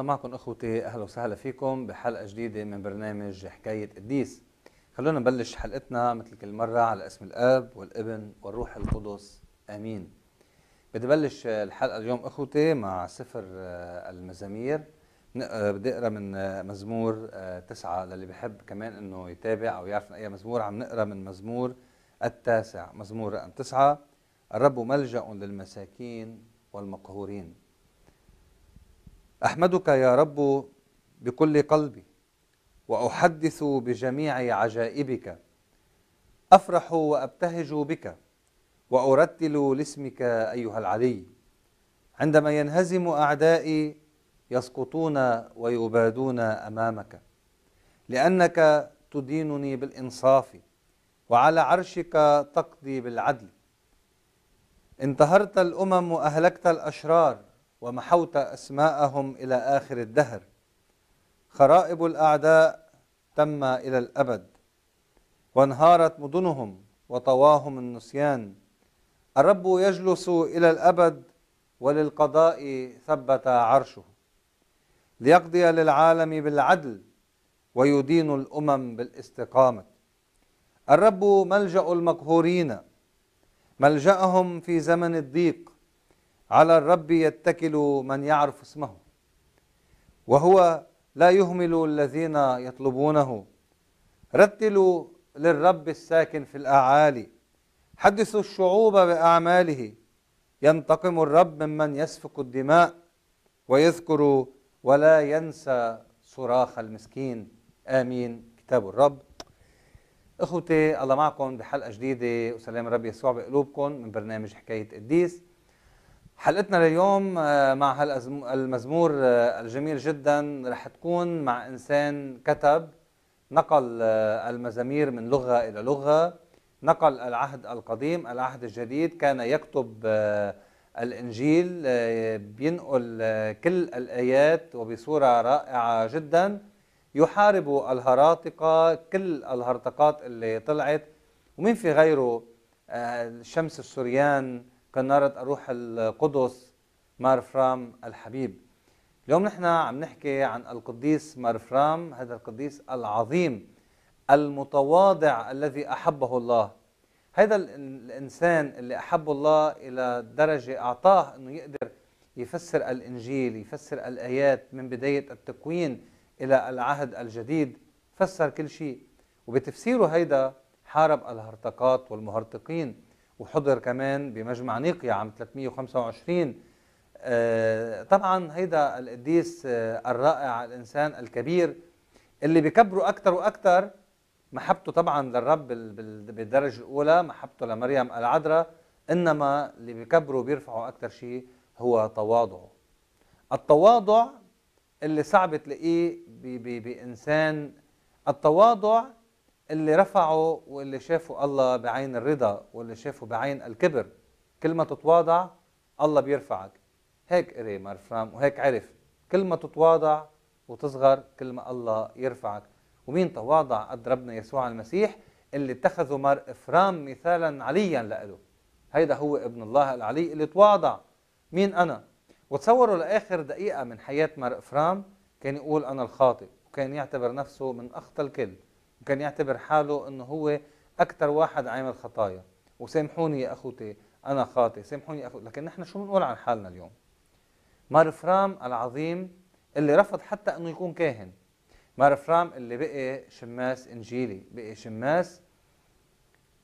الله معكم اخوتي اهلا وسهلا فيكم بحلقه جديده من برنامج حكايه قديس خلونا نبلش حلقتنا مثل كل مره على اسم الاب والابن والروح القدس امين بدي بلش الحلقه اليوم اخوتي مع سفر آه، المزامير آه، بدي اقرا من آه، مزمور تسعة للي بحب كمان انه يتابع او يعرف اي مزمور عم نقرا من مزمور التاسع مزمور رقم تسعة الرب ملجأ للمساكين والمقهورين أحمدك يا رب بكل قلبي وأحدث بجميع عجائبك أفرح وأبتهج بك وأرتل لاسمك أيها العلي عندما ينهزم أعدائي يسقطون ويبادون أمامك لأنك تدينني بالإنصاف وعلى عرشك تقضي بالعدل انتهرت الأمم وأهلكت الأشرار ومحوت أسماءهم إلى آخر الدهر خرائب الأعداء تم إلى الأبد وانهارت مدنهم وطواهم النسيان الرب يجلس إلى الأبد وللقضاء ثبت عرشه ليقضي للعالم بالعدل ويدين الأمم بالاستقامة الرب ملجأ المقهورين ملجأهم في زمن الضيق على الرب يتكل من يعرف اسمه وهو لا يهمل الذين يطلبونه رتلوا للرب الساكن في الأعالي حدثوا الشعوب بأعماله ينتقم الرب ممن يسفك الدماء ويذكر ولا ينسى صراخ المسكين آمين كتاب الرب اخوتي الله معكم بحلقه جديده وسلام الرب يسوع بقلوبكم من برنامج حكايه قديس حلقتنا لليوم آه، مع المزمور آه، الجميل جدا رح تكون مع إنسان كتب نقل آه، المزامير من لغة إلى لغة نقل العهد القديم العهد الجديد كان يكتب الإنجيل بينقل كل الآيات وبصورة رائعة جدا يحارب الهراطقة كل الهرطقات اللي طلعت ومين في غيره شمس السوريان كنارة الروح القدس مارفرام الحبيب اليوم نحن عم نحكي عن القديس مارفرام هذا القديس العظيم المتواضع الذي أحبه الله هذا الإنسان اللي أحبه الله إلى درجة أعطاه أنه يقدر يفسر الإنجيل يفسر الآيات من بداية التكوين إلى العهد الجديد فسر كل شيء وبتفسيره هيدا حارب الهرطقات والمهرطقين وحضر كمان بمجمع نيقيا عام 325 آه، طبعا هيدا القديس آه، الرائع الإنسان الكبير اللي بكبروا أكثر وأكثر محبته طبعا للرب بالدرجة الأولى محبته لمريم العذراء إنما اللي بكبروا بيرفعوا أكثر شيء هو تواضعه التواضع اللي صعب تلاقيه بإنسان التواضع اللي رفعه واللي شافه الله بعين الرضا واللي شافه بعين الكبر كل ما تتواضع الله بيرفعك هيك قري مرفرام وهيك عرف كل ما تتواضع وتصغر كل ما الله يرفعك ومين تواضع قد ربنا يسوع المسيح اللي اتخذوا مار افرام مثالا عليا لإله هيدا هو ابن الله العلي اللي تواضع مين انا وتصوروا لاخر دقيقه من حياه مار افرام كان يقول انا الخاطئ وكان يعتبر نفسه من اخطى الكل وكان يعتبر حاله انه هو اكثر واحد عامل خطايا وسامحوني يا اخوتي انا خاطئ سامحوني يا اخوتي لكن نحن شو بنقول عن حالنا اليوم مار فرام العظيم اللي رفض حتى انه يكون كاهن مار فرام اللي بقي شماس انجيلي بقي شماس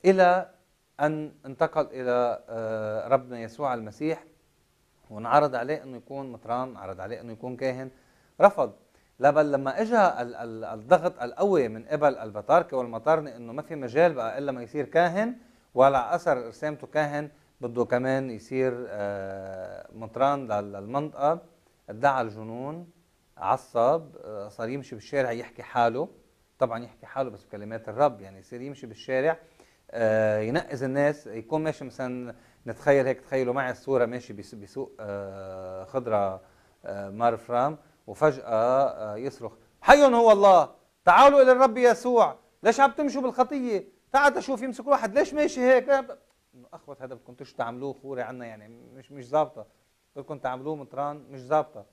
الى ان انتقل الى آه، ربنا يسوع المسيح وانعرض عليه انه يكون مطران عرض عليه انه يكون كاهن رفض لا بل لما اجى الضغط القوي من قبل البطاركه والمطارنه انه ما في مجال بقى الا ما يصير كاهن وعلى اثر رسامته كاهن بده كمان يصير آه، مطران للمنطقه ادعى الجنون عصب آه، صار يمشي بالشارع يحكي حاله طبعا يحكي حاله بس بكلمات الرب يعني يصير يمشي بالشارع آه، ينقذ الناس يكون ماشي مثلا نتخيل هيك تخيلوا معي الصوره ماشي بسوق خضره مار فرام وفجأة آه، يصرخ حي هو الله تعالوا إلى الرب يسوع ليش عم تمشوا بالخطية تعال شوف يمسك واحد ليش ماشي هيك أخوات اخوة هذا بدكم تشو تعملوه خوري عنا يعني مش مش ظابطه بدكم تعملوه مطران مش ظابطه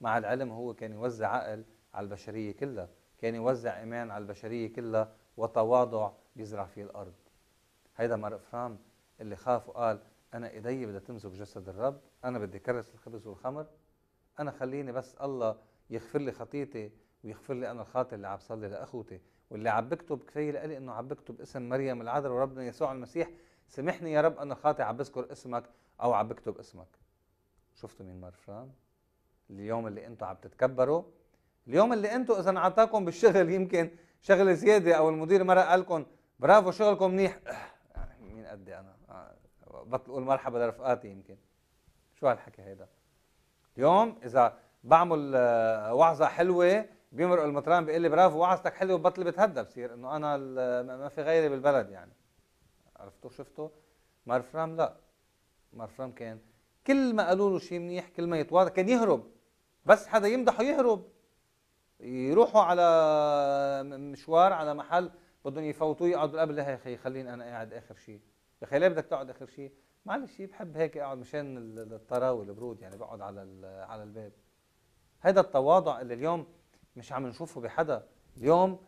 مع العلم هو كان يوزع عقل على البشرية كلها كان يوزع إيمان على البشرية كلها وتواضع بيزرع فيه الأرض هيدا مرق إفرام اللي خاف وقال أنا إيدي بدها تمسك جسد الرب أنا بدي كرس الخبز والخمر انا خليني بس الله يغفر لي خطيتي ويغفر لي انا الخاطئ اللي عم صلي لاخوتي واللي عم بكتب كفايه لإلي انه عم بكتب اسم مريم العذراء وربنا يسوع المسيح سامحني يا رب انا الخاطئ عم بذكر اسمك او عم بكتب اسمك شفتوا مين مرفان اليوم اللي انتم عم تتكبروا اليوم اللي انتم اذا اعطاكم بالشغل يمكن شغل زياده او المدير مره قال لكم برافو شغلكم منيح أه، يعني مين قدي انا أه، بطل اقول مرحبا لرفقاتي يمكن شو هالحكي هيدا اليوم اذا بعمل آه، وعظه حلوه بيمرق المطران بيقول لي برافو وعظتك حلوه بطل بتهدى بصير انه انا ما في غيري بالبلد يعني عرفتوا شفتوا مرفرام لا مرفرام كان كل ما قالوا له شيء منيح كل ما يتواضع كان يهرب بس حدا يمدحه يهرب يروحوا على آه، مشوار على محل بدهم يفوتوه يقعدوا قبل هي خليني انا قاعد اخر شيء تخيل بدك تقعد اخر شيء معلش بحب هيك اقعد مشان الطراوه البرود يعني بقعد على على الباب هذا التواضع اللي اليوم مش عم نشوفه بحدا اليوم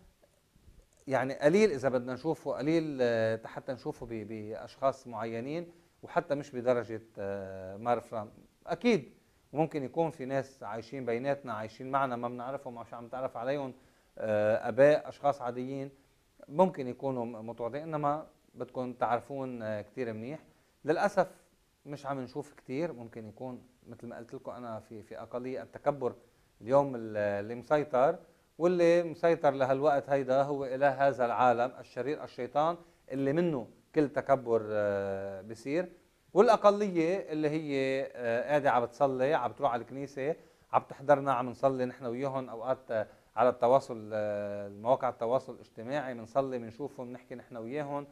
يعني قليل اذا بدنا نشوفه قليل آه، حتى نشوفه باشخاص معينين وحتى مش بدرجه آه، مار اكيد ممكن يكون في ناس عايشين بيناتنا عايشين معنا ما بنعرفهم مش عم نتعرف عليهم آه، اباء اشخاص عاديين ممكن يكونوا متواضعين انما بدكم تعرفون كثير منيح للاسف مش عم نشوف كثير ممكن يكون مثل ما قلت لكم انا في في اقليه التكبر اليوم اللي مسيطر واللي مسيطر لهالوقت هيدا هو اله هذا العالم الشرير الشيطان اللي منه كل تكبر آه، بصير والاقليه اللي هي آه، قاعده عم بتصلي عم بتروح على الكنيسه عم تحضرنا عم نصلي نحن وياهم اوقات آه، على التواصل مواقع التواصل الاجتماعي بنصلي بنشوفهم بنحكي نحن وياهم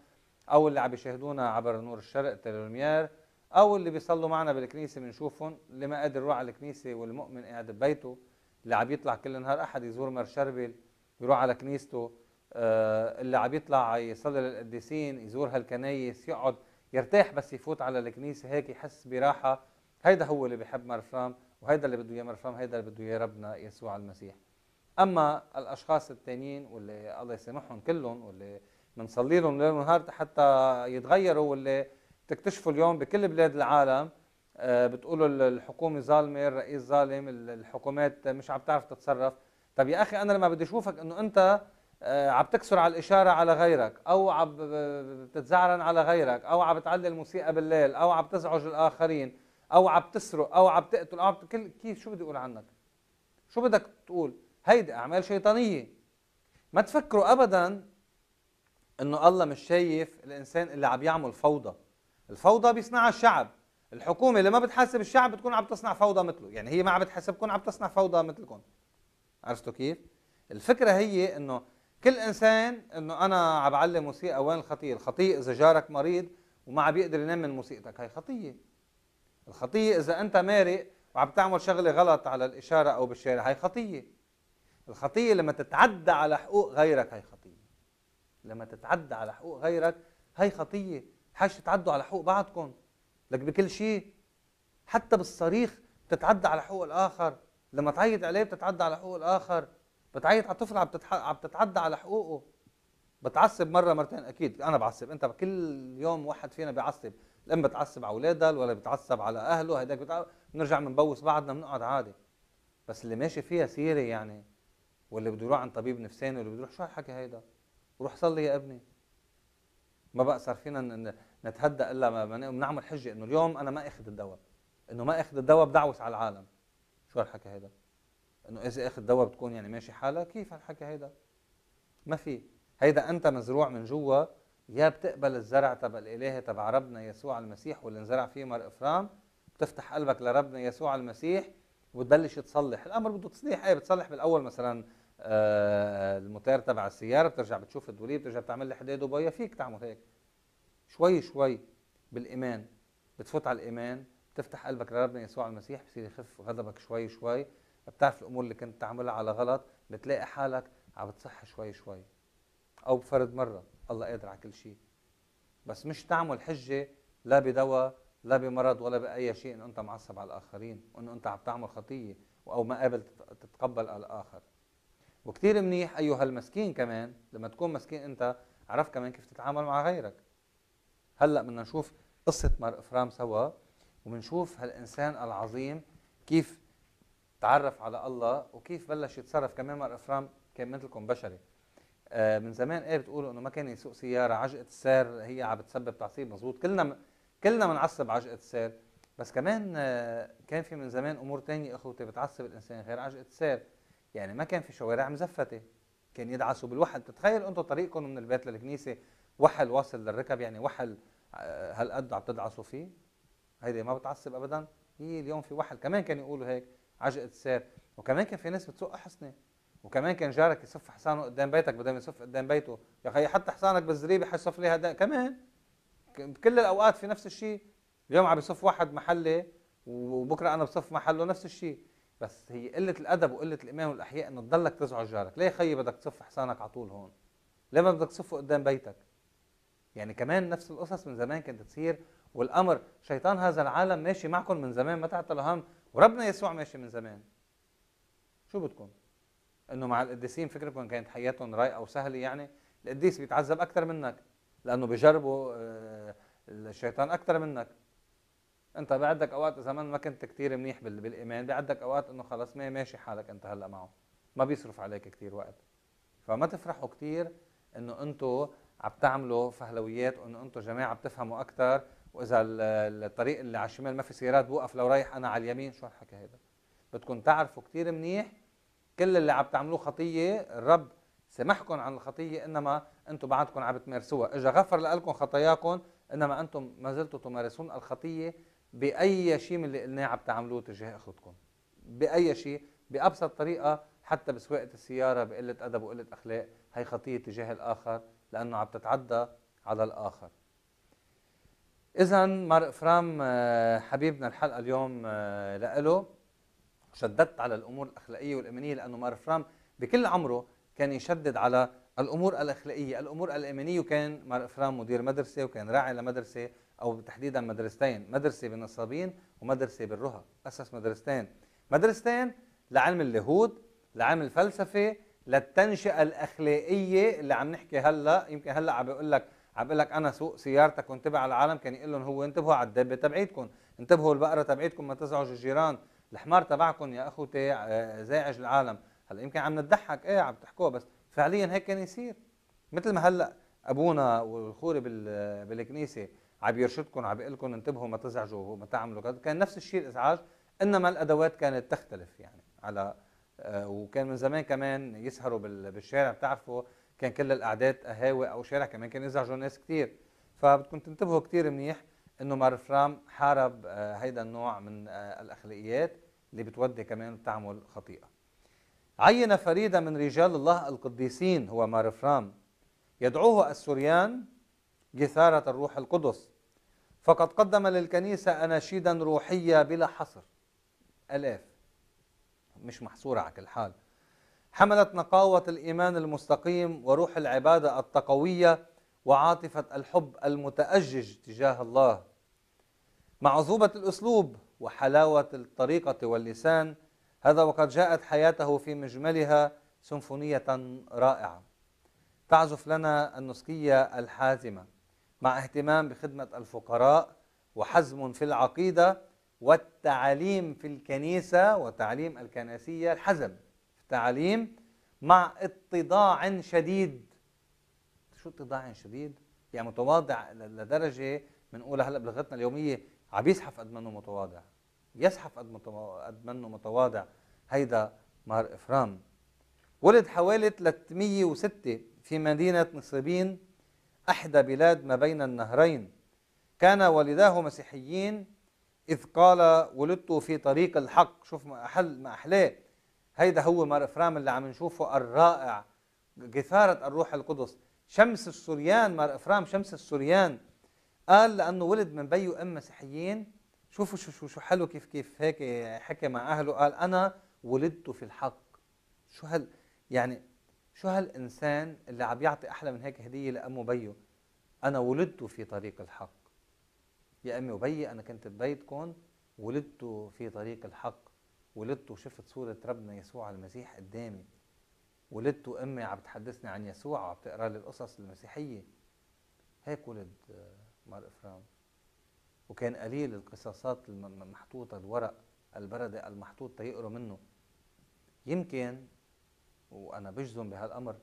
او اللي عم بيشاهدونا عبر نور الشرق تلوميار او اللي بيصلوا معنا بالكنيسه بنشوفهم اللي ما قادر يروح على الكنيسه والمؤمن قاعد ببيته اللي عم يطلع كل نهار احد يزور مر شربل يروح على كنيسته آه، اللي عم يطلع يصلي للقديسين يزور هالكنايس يقعد يرتاح بس يفوت على الكنيسه هيك يحس براحه هيدا هو اللي بيحب فرام وهيدا اللي بده اياه فرام هيدا اللي بده اياه ربنا يسوع المسيح اما الاشخاص الثانيين واللي الله يسامحهم كلهم واللي بنصلي لهم ليل ونهار حتى يتغيروا واللي تكتشفوا اليوم بكل بلاد العالم آه، بتقولوا الحكومه ظالمه الرئيس ظالم الحكومات مش عم تعرف تتصرف طب يا اخي انا لما بدي اشوفك انه انت آه، عم تكسر على الاشاره على غيرك او عم بتتزعرن على غيرك او عم بتعلي الموسيقى بالليل او عم تزعج الاخرين او عم تسرق او عم تقتل او عم كل كيف شو بدي اقول عنك شو بدك تقول هيدي اعمال شيطانيه ما تفكروا ابدا انه الله مش شايف الانسان اللي عم يعمل فوضى الفوضى بيصنعها الشعب الحكومه اللي ما بتحاسب الشعب بتكون عم تصنع فوضى مثله يعني هي ما عم بتحاسبكم عم تصنع فوضى مثلكم عرفتوا كيف الفكره هي انه كل انسان انه انا عم بعلم موسيقى وين الخطيه الخطيه اذا جارك مريض وما عم بيقدر ينام من موسيقتك هي خطيه الخطيه اذا انت مارق وعم تعمل شغله غلط على الاشاره او بالشارع هي خطيه الخطيه لما تتعدى على حقوق غيرك هي خطيه لما تتعدى على حقوق غيرك هي خطيه حاش تتعدوا على حقوق بعضكم لك بكل شيء حتى بالصريخ بتتعدى على حقوق الاخر لما تعيط عليه بتتعدى على حقوق الاخر بتعيط على طفل عم عم تتعدى على حقوقه بتعصب مره مرتين اكيد انا بعصب انت كل يوم واحد فينا بيعصب الام بتعصب على اولادها ولا بتعصب على اهله هيداك بنرجع بنبوس بعضنا بنقعد عادي بس اللي ماشي فيها سيره يعني واللي بده يروح عند طبيب نفساني واللي بده يروح شو هالحكي هيدا روح صلي يا ابني ما بقى صار فينا نتهدى الا ما بنعمل حجه انه اليوم انا ما اخذ الدواء انه ما اخذ الدواء بدعوس على العالم شو هالحكي هيدا انه اذا اخذ دواء بتكون يعني ماشي حالها كيف هالحكي هيدا ما في هيدا انت مزروع من جوا يا بتقبل الزرع تبع الالهه تبع ربنا يسوع المسيح واللي انزرع فيه مر افرام بتفتح قلبك لربنا يسوع المسيح وبتبلش تصلح الامر بده تصليح ايه بتصلح بالاول مثلا آه، الموتير تبع السياره بترجع بتشوف الدوليه بترجع بتعمل لي حداد وبيا فيك تعمل هيك شوي شوي بالايمان بتفوت على الايمان بتفتح قلبك لربنا يسوع المسيح بصير يخف غضبك شوي شوي بتعرف الامور اللي كنت تعملها على غلط بتلاقي حالك عم بتصح شوي شوي او بفرض مره الله قادر على كل شيء بس مش تعمل حجه لا بدواء لا بمرض ولا باي شيء انه انت معصب على الاخرين وانه انت عم تعمل خطيه او ما قابل تتقبل الاخر وكثير منيح ايها المسكين كمان لما تكون مسكين انت عرف كمان كيف تتعامل مع غيرك هلا بدنا نشوف قصه مر افرام سوا وبنشوف هالانسان العظيم كيف تعرف على الله وكيف بلش يتصرف كمان مر افرام كان مثلكم بشري آه من زمان ايه بتقولوا انه ما كان يسوق سياره عجقه السير هي عم بتسبب تعصيب مزبوط كلنا كلنا بنعصب عجقه السير بس كمان آه كان في من زمان امور تانية اخوتي بتعصب الانسان غير عجقه السير يعني ما كان في شوارع مزفته كان يدعسوا بالوحل تتخيل انتم طريقكم من البيت للكنيسه وحل واصل للركب يعني وحل هالقد آه، عم تدعسوا فيه هيدي ما بتعصب ابدا هي اليوم في وحل كمان كانوا يقولوا هيك عجقه سير وكمان كان في ناس بتسوق حصنه وكمان كان جارك يصف حصانه قدام بيتك بدل ما يصف قدام بيته يا اخي حط حصانك بالزريبه حيصف لي هذا كمان بكل الاوقات في نفس الشيء اليوم عم يصف واحد محلي وبكره انا بصف محله نفس الشيء بس هي قله الادب وقله الايمان والاحياء انه تضلك تزعج جارك ليه خيي بدك تصف حصانك على طول هون ليه ما بدك تصفه قدام بيتك يعني كمان نفس القصص من زمان كانت تصير والامر شيطان هذا العالم ماشي معكم من زمان ما تعطوا هم وربنا يسوع ماشي من زمان شو بدكم انه مع القديسين فكركم كانت حياتهم رايقه وسهله يعني القديس بيتعذب اكثر منك لانه بجربه آه، الشيطان اكثر منك انت بعدك اوقات اذا ما كنت كتير منيح بالايمان بعدك اوقات انه خلص ما ماشي حالك انت هلا معه ما بيصرف عليك كتير وقت فما تفرحوا كتير انه انتم عم تعملوا فهلويات وانه انتم جماعه بتفهموا اكثر واذا الطريق اللي على الشمال ما في سيارات بوقف لو رايح انا على اليمين شو هالحكي هذا بدكم تعرفوا كتير منيح كل اللي عم تعملوه خطيه الرب سمحكم عن الخطيه انما انتم بعدكم عم تمارسوها اجى غفر لكم خطاياكم انما انتم ما زلتوا تمارسون الخطيه باي شيء من اللي قلناه عم تعملوه تجاه اخوتكم باي شيء بابسط طريقه حتى بسواقه السياره بقله ادب وقله اخلاق هي خطيه تجاه الاخر لانه عم تتعدى على الاخر اذا مارق فرام آه، حبيبنا الحلقه اليوم آه، لإله شددت على الامور الاخلاقيه والايمانيه لانه مارق فرام بكل عمره كان يشدد على الامور الاخلاقيه الامور الايمانيه وكان مارق فرام مدير مدرسه وكان راعي لمدرسه او تحديدا مدرستين مدرسه بالنصابين ومدرسه بالرها اسس مدرستين مدرستين لعلم اليهود لعلم الفلسفه للتنشئه الاخلاقيه اللي عم نحكي هلا يمكن هلا عم بقول لك عم بقول لك انا سوق سيارتك وانتبه على العالم كان يقول لهم هو انتبهوا على الدبه تبعيتكم انتبهوا البقره تبعيتكم ما تزعجوا الجيران الحمار تبعكم يا اخوتي آه، زاعج العالم هلا يمكن عم نضحك ايه عم تحكوه بس فعليا هيك كان يصير مثل ما هلا ابونا والخوري بالكنيسه عم عم بيقول لكم انتبهوا ما تزعجوا ما تعملوا كذا كان نفس الشيء الازعاج انما الادوات كانت تختلف يعني على آه، وكان من زمان كمان يسهروا بالشارع بتعرفوا كان كل الاعداد قهاوي او شارع كمان كان يزعجوا ناس كثير فبدكم تنتبهوا كثير منيح انه مارفرام حارب آه، هيدا النوع من آه، الاخلاقيات اللي بتودي كمان بتعمل خطيئه عين فريده من رجال الله القديسين هو مارفرام يدعوه السوريان جثاره الروح القدس فقد قدم للكنيسة أناشيدا روحية بلا حصر ألاف مش محصورة على كل حال حملت نقاوة الإيمان المستقيم وروح العبادة التقوية وعاطفة الحب المتأجج تجاه الله مع عذوبة الأسلوب وحلاوة الطريقة واللسان هذا وقد جاءت حياته في مجملها سمفونية رائعة تعزف لنا النسكية الحازمة مع اهتمام بخدمة الفقراء وحزم في العقيدة والتعليم في الكنيسة وتعليم الكنسية الحزم في التعليم مع اتضاع شديد شو اتضاع شديد؟ يعني متواضع لدرجة بنقولها هلا بلغتنا اليومية عم يزحف قد منه متواضع يزحف قد منه متواضع هيدا مار إفرام ولد حوالي 306 في مدينة نصيبين أحدى بلاد ما بين النهرين كان والداه مسيحيين إذ قال ولدت في طريق الحق شوف ما أحل ما أحلاه هيدا هو إفرام اللي عم نشوفه الرائع جثارة الروح القدس شمس السوريان مار إفرام شمس السوريان قال لأنه ولد من بي وأم مسيحيين شوفوا شو شو شو حلو كيف كيف هيك حكى مع أهله قال أنا ولدت في الحق شو هل يعني شو هالإنسان اللي عم يعطي أحلى من هيك هدية لأمه وبيه أنا ولدت في طريق الحق يا أمي وبي أنا كنت ببيتكم ولدت في طريق الحق ولدت وشفت صورة ربنا يسوع المسيح قدامي ولدت وأمي عم تحدثني عن يسوع عم تقرأ لي القصص المسيحية هيك ولد آه، مار إفرام وكان قليل القصاصات المحطوطة الورق البردة المحطوط تيقروا منه يمكن وانا بجزم بهالامر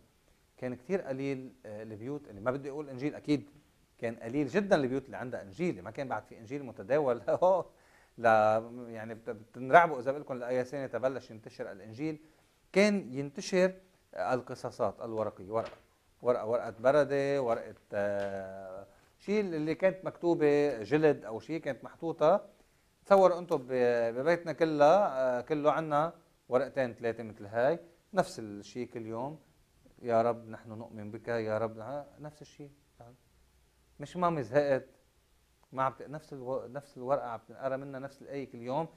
كان كثير قليل آه، البيوت اللي ما بدي اقول انجيل اكيد كان قليل جدا البيوت اللي عندها انجيل ما كان بعد في انجيل متداول لا يعني بتنرعبوا اذا بقول لكم لاي سنه تبلش ينتشر الانجيل كان ينتشر القصاصات الورقيه ورقه ورقه ورقه برده ورقه آه، شيء اللي كانت مكتوبه جلد او شيء كانت محطوطه تصوروا انتم ببيتنا كلها آه، كله عنا ورقتين ثلاثه مثل هاي نفس الشيء كل يوم يا رب نحن نؤمن بك يا رب نفس الشيء نعم. مش ما مزهقت ما عم نفس نفس الورقه عم تنقرا منها نفس الايه كل يوم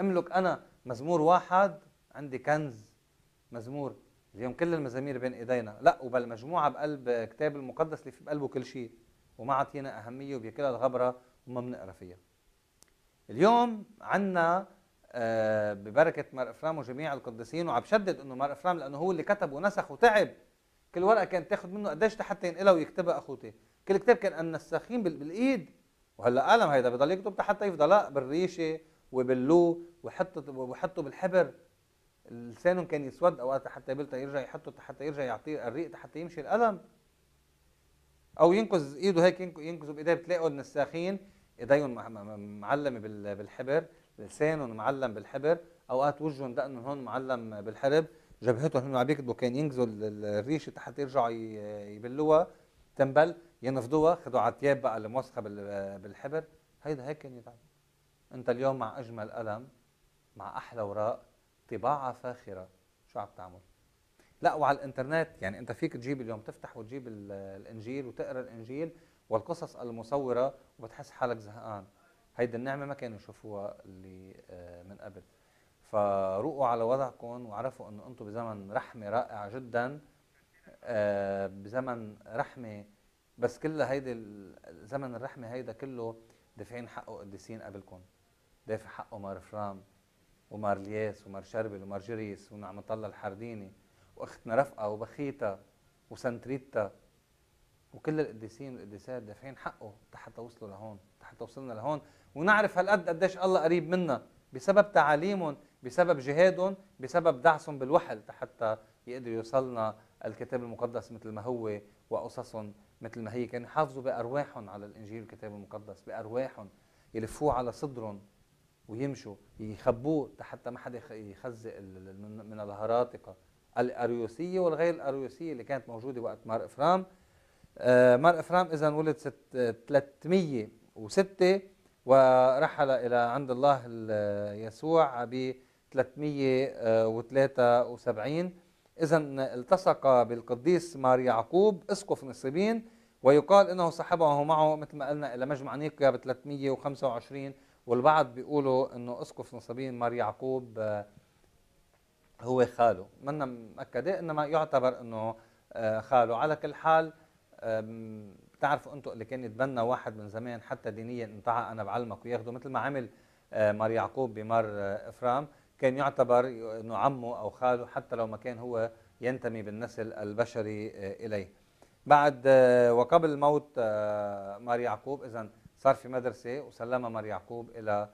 املك انا مزمور واحد عندي كنز مزمور اليوم كل المزامير بين ايدينا لا وبالمجموعه بقلب كتاب المقدس اللي في بقلبه كل شيء وما عطينا اهميه وبياكلها الغبره وما بنقرا فيها اليوم عندنا آه، ببركه مار افرام وجميع القديسين وعم شدد انه مار افرام لانه هو اللي كتب ونسخ وتعب كل ورقه كانت تاخذ منه قديش حتى ينقلها ويكتبها اخوتي كل كتاب كان النساخين بالايد وهلا قلم هيدا بضل يكتب حتى يفضل بالريشه وباللو وحطه وحطه بالحبر لسانهم كان يسود اوقات حتى يبلتا يرجع يحطه حتى يرجع يعطيه الريق حتى يمشي القلم او ينكز ايده هيك ينكزوا بايديه بتلاقوا النساخين ايديهم معلمه بالحبر لسانهم معلم بالحبر اوقات وجههم دقنهم هون معلم بالحرب جبهتهم هن عم يكتبوا كان ينجزوا الريشه تحت يرجعوا يبلوها تنبل ينفضوها خذوا على الثياب بقى الموسخه بالحبر هيدا هيك كان يتعلم انت اليوم مع اجمل قلم مع احلى وراق طباعه فاخره شو عم تعمل لا وعلى الانترنت يعني انت فيك تجيب اليوم تفتح وتجيب الانجيل وتقرا الانجيل والقصص المصورة وبتحس حالك زهقان هيدي النعمة ما كانوا يشوفوها اللي آه، من قبل فروقوا على وضعكم وعرفوا انه انتم بزمن رحمة رائعة جدا آه، بزمن رحمة بس كلها هيدي زمن الرحمة هيدا كله دافعين حقه قديسين قبلكم دافع حقه مار فرام ومار الياس ومار شربل ومار جريس ونعمة الله الحرديني واختنا رفقة وبخيتا وسنتريتا وكل القديسين والقديسات دافعين حقه حتى وصلوا لهون حتى وصلنا لهون ونعرف هالقد قديش الله قريب منا بسبب تعاليمهم بسبب جهادهم بسبب دعسهم بالوحل حتى يقدر يوصلنا الكتاب المقدس مثل ما هو وقصصهم مثل ما هي كانوا يحافظوا بارواحهم على الانجيل والكتاب المقدس بارواحهم يلفوه على صدرهم ويمشوا يخبوه حتى ما حدا يخزق من الهراطقه الاريوسيه والغير الاريوسيه اللي كانت موجوده وقت مار افرام آه، مار إفرام إذا ولد 306 ورحل إلى عند الله يسوع ب 373 إذا التصق بالقديس مار يعقوب أسقف نصيبين ويقال أنه صحبه معه مثل ما قلنا إلى مجمع نيقيا ب 325 والبعض بيقولوا أنه أسقف نصيبين مار يعقوب آه، هو خاله منا مأكدة إنما يعتبر أنه آه، خاله على كل حال بتعرفوا انتم اللي كان يتبنى واحد من زمان حتى دينيا انطعى انا بعلمك وياخده مثل ما عمل آه، مار يعقوب بمار آه، افرام كان يعتبر انه عمه او خاله حتى لو ما كان هو ينتمي بالنسل البشري آه، اليه. بعد وقبل موت مار يعقوب اذا صار في مدرسه وسلمها مار يعقوب الى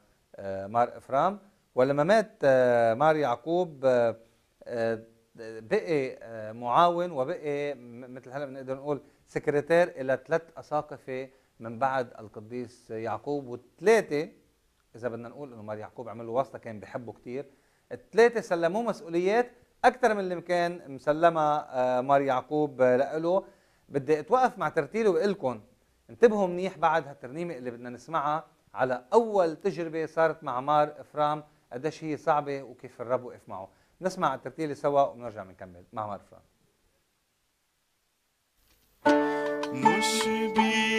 مار افرام ولما مات مار يعقوب بقي معاون وبقي مثل هلا بنقدر نقول سكرتير إلى ثلاث أساقفة من بعد القديس يعقوب والثلاثة إذا بدنا نقول إنه مار يعقوب عمل له واسطة كان بحبه كثير الثلاثة سلموه مسؤوليات أكثر من اللي كان مسلمها آه، مار يعقوب آه، له بدي أتوقف مع ترتيلي وأقول لكم انتبهوا منيح بعد هالترنيمة اللي بدنا نسمعها على أول تجربة صارت مع مار إفرام قديش هي صعبة وكيف الرب وقف معه نسمع الترتيلة سوا ونرجع بنكمل مع مار إفرام must be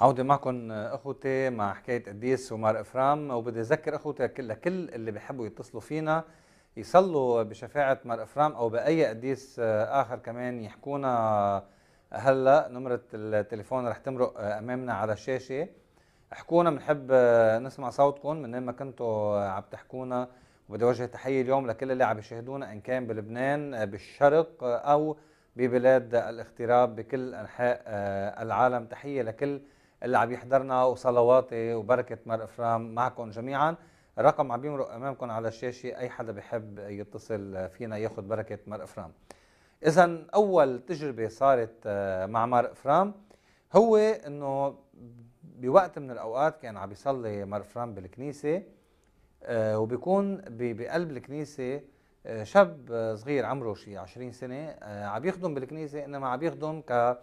عودة معكم آه، أخوتي مع حكاية قديس ومار إفرام وبدي أذكر أخوتي لكل اللي بيحبوا يتصلوا فينا يصلوا بشفاعة مار إفرام أو بأي قديس آه، آخر كمان يحكونا آه، هلا نمرة التليفون رح تمرق أمامنا على الشاشة احكونا بنحب نسمع صوتكم من ما كنتوا عم تحكونا وبدي اوجه تحيه اليوم لكل اللي عم يشاهدونا ان كان بلبنان بالشرق او ببلاد الاغتراب بكل انحاء العالم تحيه لكل اللي عم يحضرنا وصلواتي وبركه مر افرام معكم جميعا الرقم عم يمرق امامكم على الشاشه اي حدا بحب يتصل فينا ياخذ بركه مر افرام اذا اول تجربه صارت آه، مع مر افرام هو انه بوقت من الاوقات كان عم يصلي مر افرام بالكنيسه آه، وبيكون بقلب الكنيسه آه، شاب صغير عمره شي 20 سنه عم يخدم بالكنيسه انما عم يخدم ك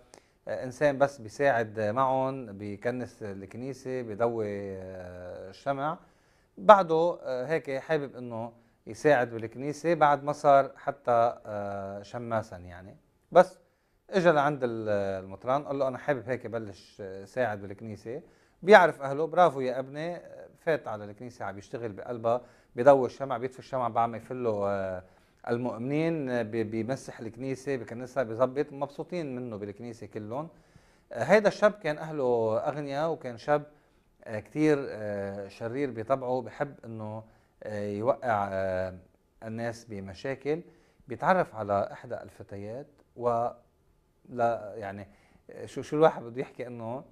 انسان بس بيساعد معهم بيكنس الكنيسه بيضوي آه، الشمع بعده آه، هيك حابب انه يساعد بالكنيسه بعد ما صار حتى آه، شماسا يعني بس اجى لعند المطران قال له انا حابب هيك بلش ساعد بالكنيسه بيعرف اهله برافو يا ابني فات على الكنيسه عم يشتغل بقلبها بيضوي الشمع بيطفي الشمع بعد ما يفله المؤمنين بيمسح الكنيسه بكنسها بيظبط مبسوطين منه بالكنيسه كلهم آه، هيدا الشاب كان اهله اغنياء وكان شاب آه، كتير آه، شرير بطبعه بحب انه يوقع الناس بمشاكل بيتعرف على احدى الفتيات و لا يعني شو شو الواحد بده يحكي انه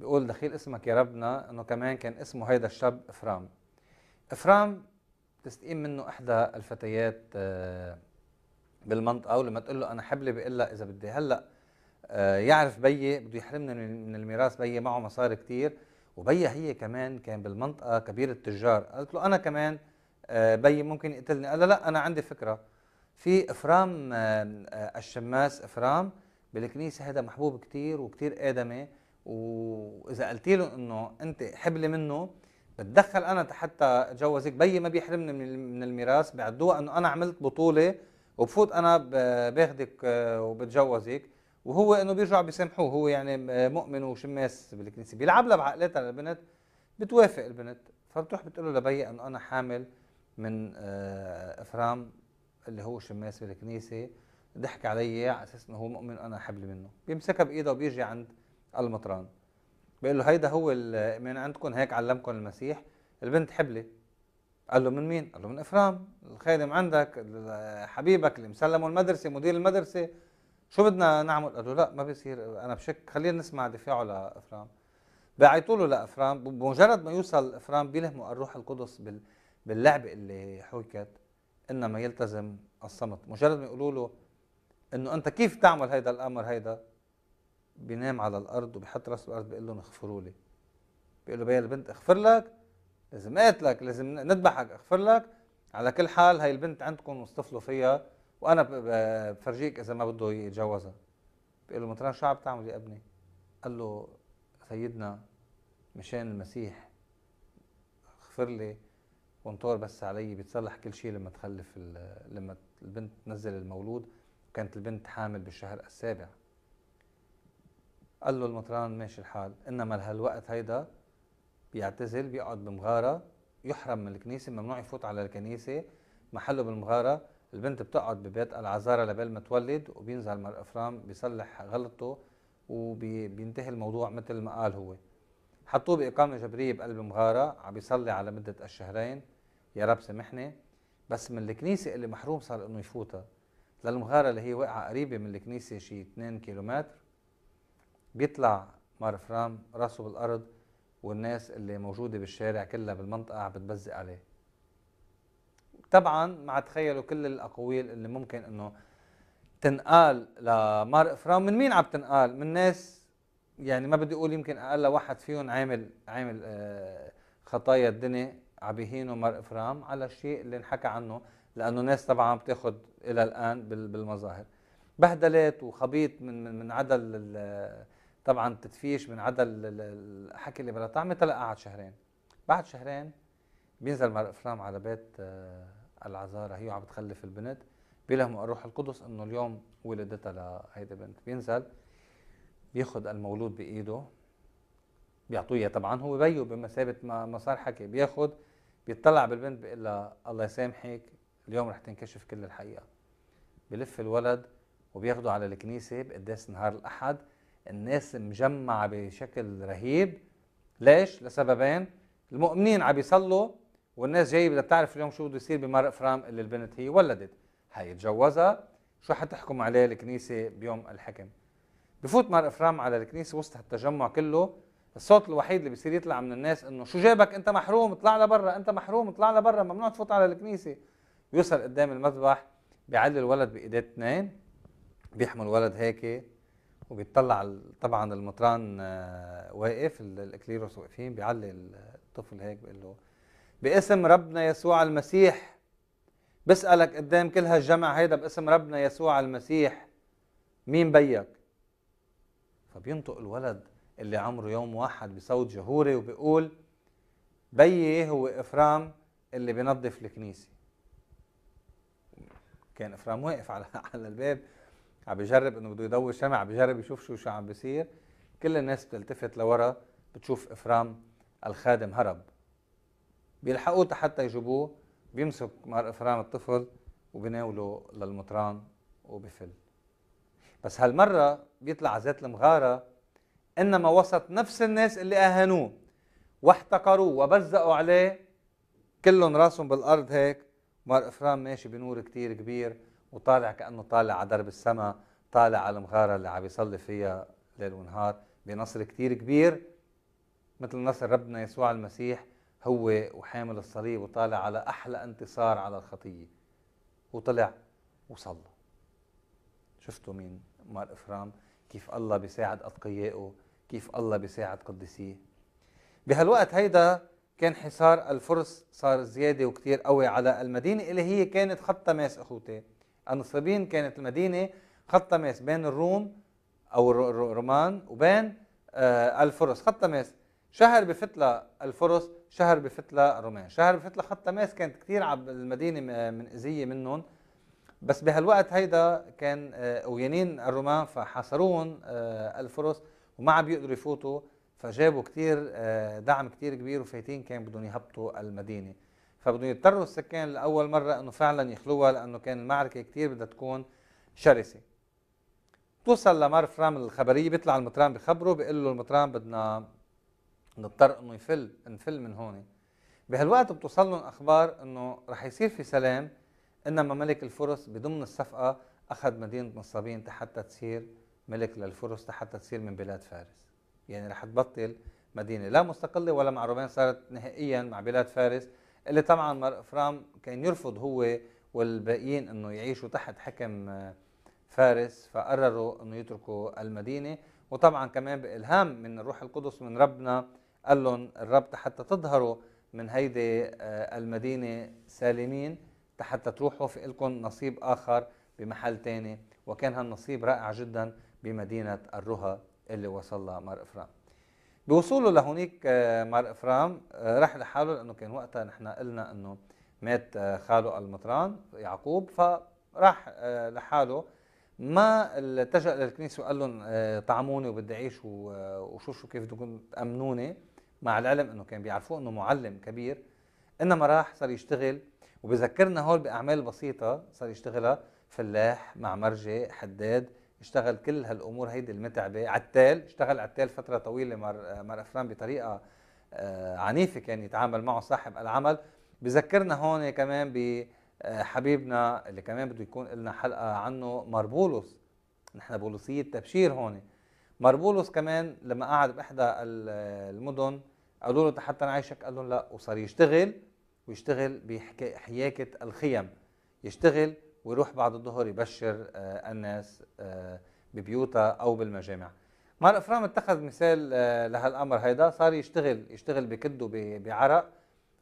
بيقول دخيل اسمك يا ربنا انه كمان كان اسمه هيدا الشاب افرام افرام تستقيم منه احدى الفتيات آه، بالمنطقه ولما تقول له انا حبلي بيقول لها اذا بدي هلا آه، يعرف بيي بده يحرمني من الميراث بيي معه مصاري كثير وبيي هي كمان كان بالمنطقه كبير التجار قالت له انا كمان آه، بيي ممكن يقتلني قال لا انا عندي فكره في افرام الشماس افرام بالكنيسه هذا محبوب كثير وكثير ادمي واذا قلت له انه انت حبلي منه بتدخل انا حتى اتجوزك بيي ما بيحرمني من الميراث بعدوها انه انا عملت بطوله وبفوت انا باخذك آه، وبتجوزك وهو انه بيرجع بيسامحوه هو يعني مؤمن وشماس بالكنيسه بيلعب لها بعقلتها البنت بتوافق البنت فبتروح بتقول له لبيي انه انا حامل من آه، افرام اللي هو شماس بالكنيسه ضحك علي على اساس انه هو مؤمن انا حبل منه بيمسكها بايده وبيجي عند المطران بيقول له هيدا هو من عندكم هيك علمكم المسيح البنت حبلة قال له من مين؟ قال له من إفرام الخادم عندك حبيبك اللي مسلمه المدرسة مدير المدرسة شو بدنا نعمل؟ قال له لا ما بيصير أنا بشك خلينا نسمع دفاعه لإفرام بعيطوا له لإفرام بمجرد ما يوصل إفرام بيلهمه الروح القدس بال... باللعبة اللي حوكت إنما يلتزم الصمت مجرد ما يقولوا له إنه أنت كيف تعمل هيدا الأمر هيدا بينام على الارض وبيحط راسه الارض بيقول لهم اغفروا لي بيقول له بيا البنت اغفر لك لازم اقتلك لازم نذبحك اغفر لك على كل حال هاي البنت عندكم واصطفلوا فيها وانا بفرجيك اذا ما بده يتجوزها بيقول له مطران شو عم تعمل يا ابني قال له سيدنا مشان المسيح اغفر لي وانطر بس علي بيتصلح كل شيء لما تخلف لما البنت تنزل المولود كانت البنت حامل بالشهر السابع قال له المطران ماشي الحال انما لهالوقت هيدا بيعتزل بيقعد بمغاره يحرم من الكنيسه ممنوع يفوت على الكنيسه محله بالمغاره البنت بتقعد ببيت العزاره لبال ما تولد وبينزل مر افرام بيصلح غلطته وبينتهي الموضوع مثل ما قال هو حطوه باقامه جبريه بقلب مغاره عم بيصلي على مده الشهرين يا رب سامحني بس من الكنيسه اللي محروم صار انه يفوتها للمغاره اللي هي واقعه قريبه من الكنيسه شي 2 كيلومتر بيطلع مارفرام راسه بالارض والناس اللي موجوده بالشارع كلها بالمنطقه عم بتبزق عليه طبعا مع تخيلوا كل الاقاويل اللي ممكن انه تنقال لمار افرام من مين عم تنقال من ناس يعني ما بدي اقول يمكن اقل واحد فيهم عامل عامل آه، خطايا الدنيا عم يهينوا مار افرام على الشيء اللي انحكى عنه لانه ناس طبعا بتاخذ الى الان بالمظاهر بهدلات وخبيط من من, عدل طبعا تدفيش من عدا الحكي اللي بلا طعمه طلع قعد شهرين بعد شهرين بينزل مع الافلام على بيت آه، العزارة هي عم بتخلف البنت بيلهموا الروح القدس انه اليوم ولدتها لهيدي البنت بينزل بياخذ المولود بايده بيعطوه اياه طبعا هو بيه بمثابه ما, ما صار حكي بياخذ بيطلع بالبنت بيقول لها الله يسامحك اليوم رح تنكشف كل الحقيقه بلف الولد وبياخده على الكنيسه بقداس نهار الاحد الناس مجمعة بشكل رهيب ليش؟ لسببين المؤمنين عم بيصلوا والناس جايه بدها تعرف اليوم شو بده يصير بمرق فرام اللي البنت هي ولدت هي تجوزها شو حتحكم عليه الكنيسه بيوم الحكم بفوت مرق فرام على الكنيسه وسط التجمع كله الصوت الوحيد اللي بيصير يطلع من الناس انه شو جابك انت محروم اطلع لبرا انت محروم اطلع لبرا ممنوع تفوت على الكنيسه يوصل قدام المذبح بيعلي الولد بايديه اثنين بيحمل الولد هيك وبيطلع طبعا المطران آه، واقف الاكليروس واقفين بيعلي الطفل هيك بيقول له باسم ربنا يسوع المسيح بسألك قدام كل هالجمع هيدا باسم ربنا يسوع المسيح مين بيك فبينطق الولد اللي عمره يوم واحد بصوت جهوري وبيقول بيي هو إفرام اللي بينظف الكنيسة كان إفرام واقف على على الباب عم بيجرب انه بده يضوي الشمع عم بيجرب يشوف شو شو عم بيصير كل الناس بتلتفت لورا بتشوف افرام الخادم هرب بيلحقوه حتى يجيبوه بيمسك مار افرام الطفل وبناوله للمطران وبفل بس هالمرة بيطلع ذات المغارة إنما وسط نفس الناس اللي أهانوه واحتقروه وبزقوا عليه كلهم راسهم بالأرض هيك مار إفرام ماشي بنور كتير كبير وطالع كانه طالع على درب السماء طالع على المغاره اللي عم يصلي فيها ليل ونهار بنصر كثير كبير مثل نصر ربنا يسوع المسيح هو وحامل الصليب وطالع على احلى انتصار على الخطيه وطلع وصلى شفتوا مين مار افرام كيف الله بيساعد اتقيائه كيف الله بيساعد قديسيه بهالوقت هيدا كان حصار الفرس صار زياده وكثير قوي على المدينه اللي هي كانت خط ماس اخوتي النصربين كانت المدينه خط تماس بين الروم او الرومان وبين آه، الفرس خط تماس شهر بفتله الفرس شهر بفتله الرومان شهر بفتله خط تماس كانت كثير عب المدينه آه، من اذيه منهم بس بهالوقت هيدا كان آه، ويانين الرومان فحاصروهم الفرس وما عم بيقدروا يفوتوا فجابوا كثير دعم كثير كبير وفايتين كان بدهم يهبطوا المدينه فبدهم يضطروا السكان لاول مره انه فعلا يخلوها لانه كان المعركه كثير بدها تكون شرسه توصل لمار فرام الخبريه بيطلع المطران بخبره بيقول له المطران بدنا نضطر انه يفل نفل من هون بهالوقت بتوصل لهم اخبار انه رح يصير في سلام انما ملك الفرس بضمن الصفقه اخذ مدينه نصابين حتى تصير ملك للفرس حتى تصير من بلاد فارس يعني رح تبطل مدينه لا مستقله ولا مع صارت نهائيا مع بلاد فارس اللي طبعا فرام كان يرفض هو والباقيين انه يعيشوا تحت حكم آه، فارس فقرروا انه يتركوا المدينه وطبعا كمان بالهام من الروح القدس من ربنا قال لهم الرب حتى تظهروا من هيدي آه، المدينه سالمين حتى تروحوا في لكم نصيب اخر بمحل تاني وكان هالنصيب رائع جدا بمدينه الرها اللي وصلها مار افرام بوصوله لهونيك آه، مار افرام آه، راح لحاله لانه كان وقتها نحن قلنا انه مات آه، خاله المطران يعقوب فراح لحاله ما التجا للكنيسه وقال لهم طعموني وبدي اعيش وشوفوا كيف بدكم تامنوني مع العلم انه كان بيعرفوه انه معلم كبير انما راح صار يشتغل وبذكرنا هول باعمال بسيطه صار يشتغلها فلاح مع مرجي حداد اشتغل كل هالامور هيدي المتعبه عتال اشتغل عتال فتره طويله مر مر افران بطريقه آه، عنيفه كان يتعامل معه صاحب العمل بذكرنا هون كمان بحبيبنا آه، اللي كمان بده يكون لنا حلقه عنه مربولوس نحن بولوسيه تبشير هون مربولوس كمان لما قعد باحدى المدن قالوا له حتى نعيشك قال لهم لا وصار يشتغل ويشتغل بحياكه الخيم يشتغل ويروح بعد الظهر يبشر آه، الناس آه، ببيوتها او بالمجامع مار افرام اتخذ مثال آه، لهالامر هيدا صار يشتغل يشتغل بكد وبعرق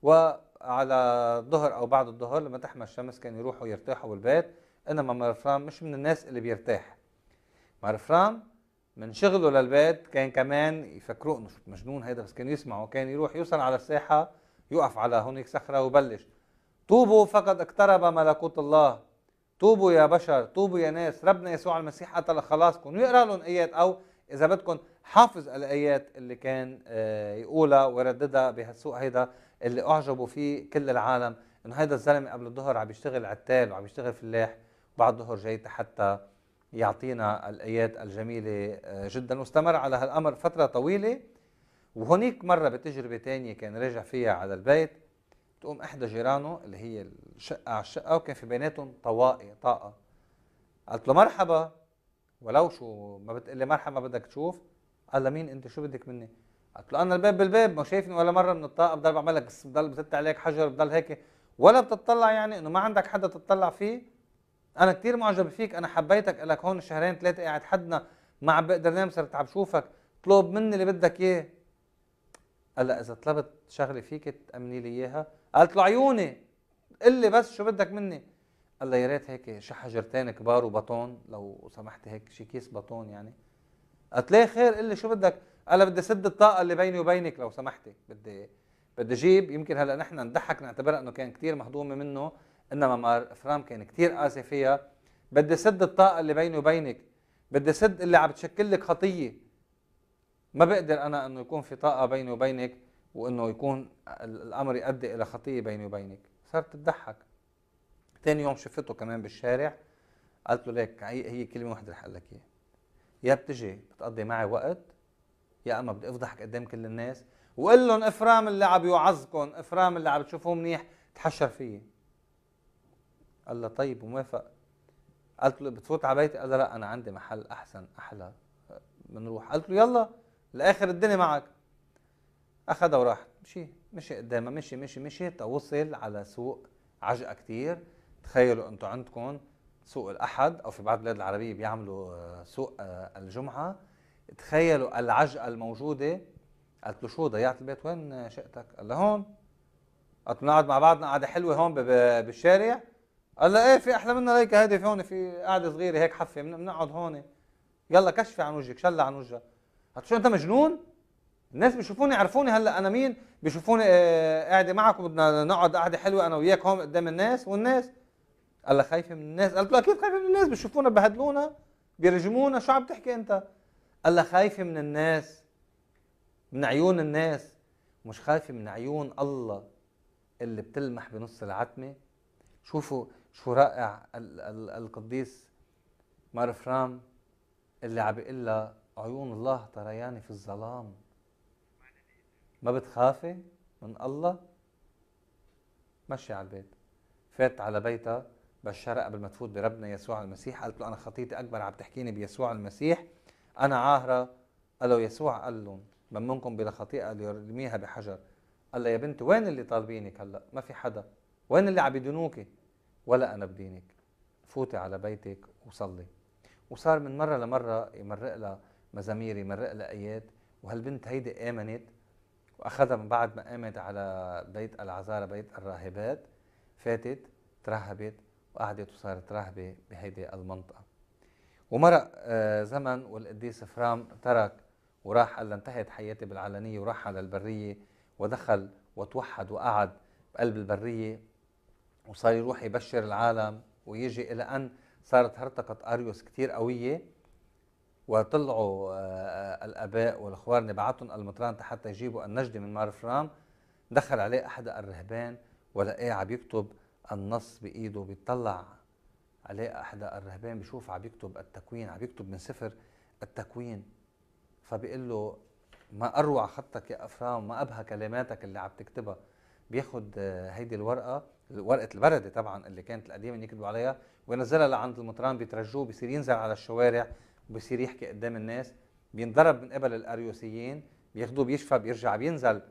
وعلى الظهر او بعد الظهر لما تحمى الشمس كان يروحوا يرتاحوا بالبيت انما مار افرام مش من الناس اللي بيرتاح مار افرام من شغله للبيت كان كمان يفكروه انه مجنون هيدا بس كانوا يسمعوا كان يروح يوصل على الساحه يقف على هونيك صخره وبلش طوبوا فقد اقترب ملكوت الله طوبوا يا بشر طوبوا يا ناس ربنا يسوع المسيح قتل خلاصكم ويقرا لهم ايات او اذا بدكم حافظ الايات اللي كان آه، يقولها ويرددها بهالسوق هيدا اللي اعجبوا فيه كل العالم انه هيدا الزلمه قبل الظهر عم يشتغل عتال وعم يشتغل فلاح بعد الظهر جاي حتى يعطينا الايات الجميله آه، جدا واستمر على هالامر فتره طويله وهونيك مره بتجربه ثانيه كان رجع فيها على البيت تقوم احدى جيرانه اللي هي الشقه على الشقه وكان في بيناتهم طواقي طاقه قالت له مرحبا ولو شو ما بتقول لي مرحبا بدك تشوف قال لها مين انت شو بدك مني قالت له انا الباب بالباب ما شايفني ولا مره من الطاقه بضل بعمل لك بضل بزت عليك حجر بضل هيك ولا بتطلع يعني انه ما عندك حدا تطلع فيه انا كثير معجب فيك انا حبيتك لك هون شهرين ثلاثه قاعد حدنا ما عم بقدر نام صرت عم بشوفك طلب مني اللي بدك اياه هلا اذا طلبت شغله فيك تامني لي اياها قالت له عيوني قل لي بس شو بدك مني قال لها يا ريت هيك شي حجرتين كبار وبطون لو سمحت هيك شي كيس بطون يعني قالت ليه خير قل لي شو بدك قال بدي سد الطاقه اللي بيني وبينك لو سمحتي بدي بدي جيب يمكن هلا نحن نضحك نعتبرها انه كان كثير مهضومه منه انما مار افرام كان كثير قاسي فيها بدي سد الطاقه اللي بيني وبينك بدي سد اللي عم تشكل لك خطيه ما بقدر انا انه يكون في طاقه بيني وبينك وانه يكون الامر يؤدي الى خطيه بيني وبينك صارت تضحك ثاني يوم شفته كمان بالشارع قالت له ليك هي, كلمه واحده رح اقول لك اياها يا بتجي بتقضي معي وقت يا اما بدي افضحك قدام كل الناس وقول لهم افرام اللي عم يوعظكم افرام اللي عم تشوفوه منيح تحشر فيه قال له طيب وموافق قالت له بتفوت على بيتي قال لا انا عندي محل احسن احلى آه، بنروح قالت له يلا لاخر الدنيا معك اخذها وراح مشي مشي قدامها مشي مشي مشي توصل على سوق عجقه كتير تخيلوا انتم عندكم سوق الاحد او في بعض البلاد العربيه بيعملوا آه، سوق آه، الجمعه تخيلوا العجقه الموجوده قالت له شو ضيعت البيت وين شقتك؟ قال له هون قالت له نقعد مع بعضنا قعده حلوه هون بالشارع قال له ايه في احلى منا ليك هيدي في هون في قعده صغيره هيك حفه بنقعد هون يلا كشفي عن وجهك شلة عن وجهك قالت شو انت مجنون؟ الناس بيشوفوني عرفوني هلا انا مين بيشوفوني آه، قاعده معكم بدنا نقعد قعده حلوه انا وياك هون قدام الناس والناس قال لها خايفه من الناس قلت له كيف خايفه من الناس بيشوفونا بهدلونا بيرجمونا شو عم تحكي انت قال لها خايفه من الناس من عيون الناس مش خايفه من عيون الله اللي بتلمح بنص العتمه شوفوا شو رائع ال ال القديس مارفرام اللي عم بيقول عيون الله ترياني في الظلام ما بتخافي من الله مشي على البيت فات على بيتها بشرها قبل ما تفوت بربنا يسوع المسيح قالت له انا خطيتي اكبر عم تحكيني بيسوع المسيح انا عاهره قالوا يسوع قال لهم من منكم بلا خطيئه ليرميها بحجر قال لها يا بنت وين اللي طالبينك هلا ما في حدا وين اللي عم يدنوك ولا انا بدينك فوتي على بيتك وصلي وصار من مره لمره يمرق لها مزامير يمرق لها ايات وهالبنت هيدي امنت واخذها من بعد ما قامت على بيت العذارى بيت الراهبات فاتت ترهبت وقعدت وصارت راهبة بهيدي المنطقة ومرق آه، زمن والقديس فرام ترك وراح قال انتهت حياتي بالعلنية وراح على البرية ودخل وتوحد وقعد بقلب البرية وصار يروح يبشر العالم ويجي إلى أن صارت هرطقة أريوس كثير قوية وطلعوا آه، آه، الاباء والاخوان بعتهم المطران حتى يجيبوا النجدة من مار فرام دخل عليه احد الرهبان ولقاه عم يكتب النص بايده بيطلع عليه احد الرهبان بشوف عم يكتب التكوين عم يكتب من سفر التكوين فبيقول له ما اروع خطك يا افرام ما ابهى كلماتك اللي عم تكتبها بياخد آه، هيدي الورقه ورقه البرده طبعا اللي كانت القديمه اللي يكتبوا عليها وينزلها لعند المطران بيترجوه بيصير ينزل على الشوارع وبصير يحكي قدام الناس بينضرب من قبل الاريوسيين بياخذوه بيشفى بيرجع بينزل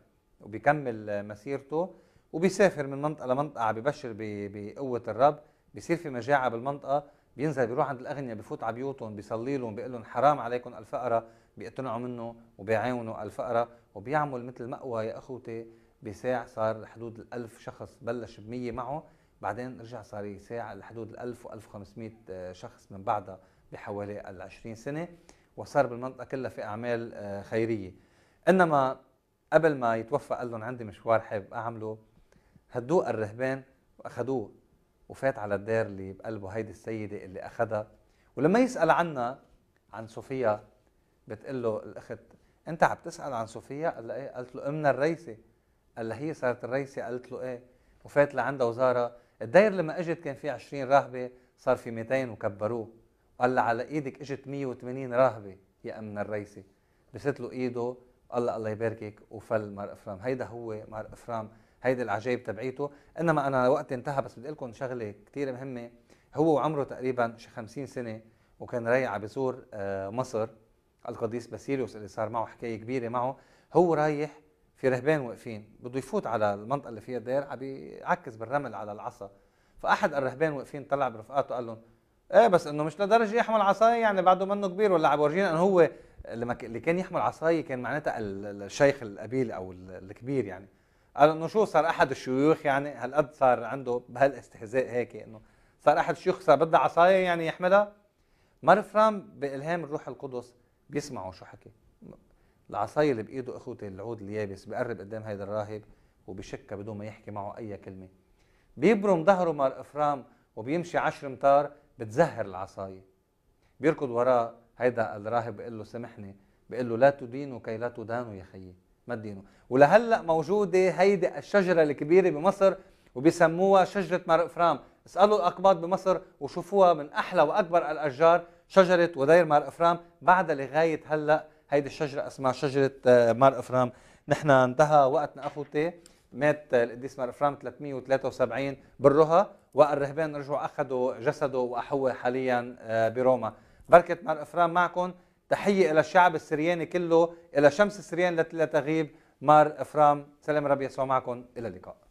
وبيكمل مسيرته وبيسافر من منطقه لمنطقه عم ببشر بقوه الرب بيصير في مجاعه بالمنطقه بينزل بيروح عند الاغنياء بفوت على بيوتهم بيصلي لهم بيقول لهم حرام عليكم الفقره بيقتنعوا منه وبيعاونوا الفقره وبيعمل مثل مأوى يا اخوتي بساع صار حدود الألف شخص بلش بمية معه بعدين رجع صار يساع لحدود ال 1000 و 1500 شخص من بعدها بحوالي ال 20 سنه وصار بالمنطقه كلها في اعمال آه، خيريه انما قبل ما يتوفى قال لهم عندي مشوار حابب اعمله هدوه الرهبان واخذوه وفات على الدار اللي بقلبه هيدي السيده اللي اخذها ولما يسال عنا عن صوفيا بتقول له الاخت انت عم تسال عن صوفيا قال لها ايه قالت له امنا الريسه قال لها هي صارت الريسه قالت له ايه وفات لعندها وزاره الدير لما اجت كان في 20 راهبه صار في 200 وكبروه قال له على ايدك اجت 180 راهبه يا امن الريسي بست له ايده قال له الله يباركك وفل مار افرام هيدا هو مار افرام هيدي العجائب تبعيته انما انا وقت انتهى بس بدي اقول لكم شغله كثير مهمه هو وعمره تقريبا شي 50 سنه وكان رايح عم بزور آه، مصر القديس باسيليوس اللي صار معه حكايه كبيره معه هو رايح في رهبان واقفين بده يفوت على المنطقه اللي فيها الدير عم بيعكز بالرمل على العصا فاحد الرهبان واقفين طلع برفقاته قال لهم ايه بس انه مش لدرجه يحمل عصايه يعني بعده منه كبير ولا عم بورجينا انه هو اللي كان يحمل عصايه كان معناتها الشيخ القبيل او الكبير يعني قال انه شو صار احد الشيوخ يعني هالقد صار عنده بهالاستهزاء هيك انه صار احد الشيوخ صار بدها عصايه يعني يحملها مرفرام بالهام الروح القدس بيسمعوا شو حكي العصايه اللي بايده اخوتي العود اليابس بقرب قدام هيدا الراهب وبشكها بدون ما يحكي معه اي كلمه بيبرم ظهره مال افرام وبيمشي عشر امتار بتزهر العصايه بيركض وراه هيدا الراهب بيقول له سامحني بيقول له لا تدينه كي لا تدانه يا خيي ما تدينه ولهلا موجوده هيدي الشجره الكبيره بمصر وبيسموها شجره مار افرام اسالوا الاقباط بمصر وشوفوها من احلى واكبر الاشجار شجره ودير مار افرام بعد لغايه هلا هيدي الشجره اسمها شجره آه، مار افرام نحن انتهى وقتنا اخوتي مات آه، القديس مار افرام 373 برها والرهبان رجعوا اخذوا جسده واحوه حاليا آه، بروما بركه مار افرام معكم تحيه الى الشعب السرياني كله الى شمس السريان التي لا تغيب مار افرام سلام ربي يسوع معكم الى اللقاء